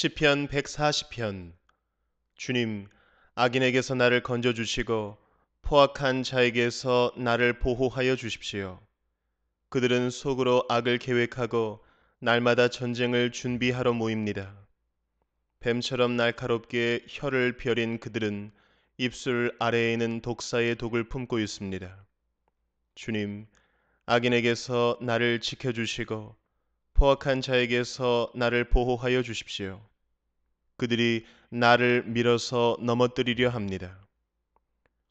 시편 140편 주님 악인에게서 나를 건져 주시고 포악한 자에게서 나를 보호하여 주십시오. 그들은 속으로 악을 계획하고 날마다 전쟁을 준비하러 모입니다. 뱀처럼 날카롭게 혀를 벼린 그들은 입술 아래에 있는 독사의 독을 품고 있습니다. 주님, 악인에게서 나를 지켜주시고 포악한 자에게서 나를 보호하여 주십시오. 그들이 나를 밀어서 넘어뜨리려 합니다.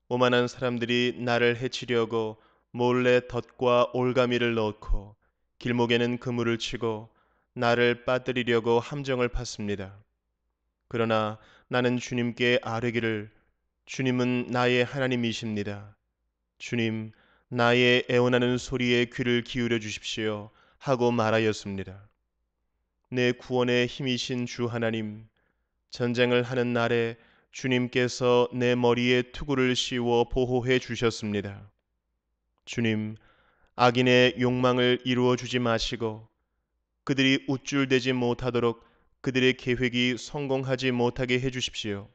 오만한 사람들이 나를 해치려고 몰래 덫과 올가미를 넣고 길목에는 그물을 치고 나를 빠뜨리려고 함정을 팠습니다. 그러나 나는 주님께 아뢰기를 주님은 나의 하나님이십니다. 주님, 나의 애원하는 소리에 귀를 기울여 주십시오. 하고 말하였습니다. 내 구원의 힘이신 주 하나님, 전쟁을 하는 날에 주님께서 내 머리에 투구를 씌워 보호해 주셨습니다. 주님, 악인의 욕망을 이루어 주지 마시고 그들이 우쭐대지 못하도록 그들의 계획이 성공하지 못하게 해 주십시오.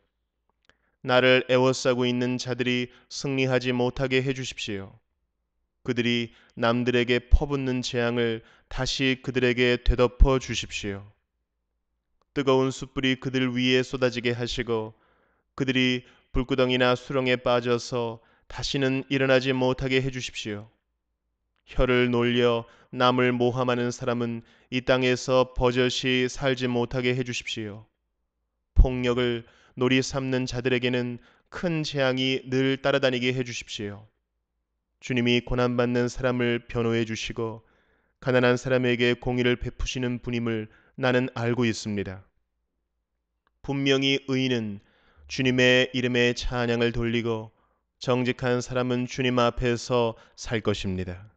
나를 애워싸고 있는 자들이 승리하지 못하게 해 주십시오. 그들이 남들에게 퍼붓는 재앙을 다시 그들에게 되덮어 주십시오. 뜨거운 숯불이 그들 위에 쏟아지게 하시고 그들이 불구덩이나 수렁에 빠져서 다시는 일어나지 못하게 해 주십시오. 혀를 놀려 남을 모함하는 사람은 이 땅에서 버젓이 살지 못하게 해 주십시오. 폭력을 놀이 삼는 자들에게는 큰 재앙이 늘 따라다니게 해 주십시오. 주님이 고난받는 사람을 변호해 주시고 가난한 사람에게 공의를 베푸시는 분임을 나는 알고 있습니다. 분명히 의인은 주님의 이름에 찬양을 돌리고 정직한 사람은 주님 앞에서 살 것입니다.